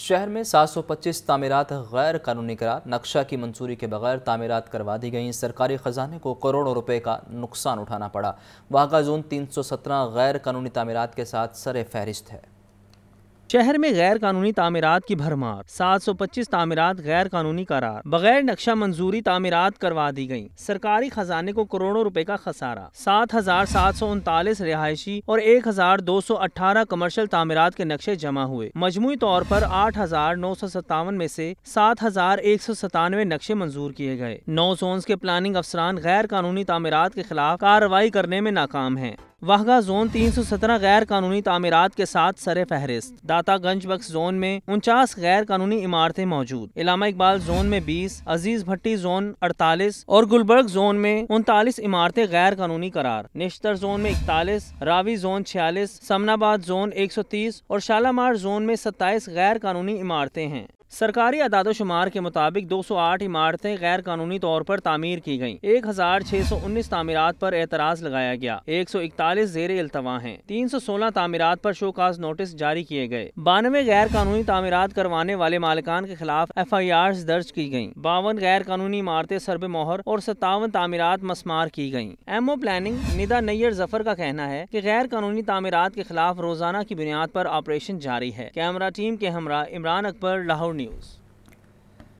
शहर में 725 तमीरत गैर कानूनी करार नक्शा की मंजूरी के बगैर तमीरत करवा दी गई सरकारी ख़जाने को करोड़ों रुपए का नुकसान उठाना पड़ा वाहगा जोन सत्रह गैर कानूनी तमीरत के साथ सर फहरिस्त है शहर में गैर कानूनी तमीरत की भरमार 725 तामीरत गैर कानूनी करार बगैर नक्शा मंजूरी तमीरत करवा दी गयी सरकारी खजाने को करोड़ों रुपए का खसारा सात हजार सात सौ उनतालीस रिहायशी और एक हजार दो सौ अठारह कमर्शल तमीरत के नक्शे जमा हुए मजमू तौर पर आठ हजार नौ सौ सत्तावन में से सात हजार एक सौ सतानवे नक्शे मंजूर किए गए नौ जोन के प्लानिंग अफसरान गैर कानूनी तमीरत के खिलाफ कार्रवाई करने में नाकाम है वाहगा जोन 317 गैर कानूनी तमीरत के साथ सर फहरिस्त दातागंज बक्स जोन में उनचास गैर कानूनी इमारतें मौजूद इलामा इकबाल जोन में बीस अजीज भट्टी जोन अड़तालीस और गुलबर्ग जोन में उनतालीस इमारतें गैर कानूनी करार निश्तर जोन में इकतालीस रावी जोन छियालीस समनाबाद जोन एक सौ तीस और शालामार जोन में सत्ताईस गैर कानूनी इमारतें हैं सरकारी शुमार के मुताबिक 208 इमारतें गैर कानूनी तौर पर तामीर की गयी एक हजार छह सौ उन्नीस तामीरत पर एतराज लगाया गया एक सौ इकतालीस जेर अल्तवा है तीन सौ सोलह तामीरत पर शोकाज नोटिस जारी किए गए बानवे गैर कानूनी तामीरत करवाने वाले मालिकान के खिलाफ एफ आई आर दर्ज की गयी बावन गैर कानूनी इमारतें सरब मोहर और सत्तावन तामीरत मसमार की गयी M O planning Nida Naiyar Zafar का कहना है की गैर कानूनी तामीरत के खिलाफ रोजाना की बुनियाद आरोप ऑपरेशन जारी है कैमरा टीम के हमरा इमरान अकबर लाहौर news.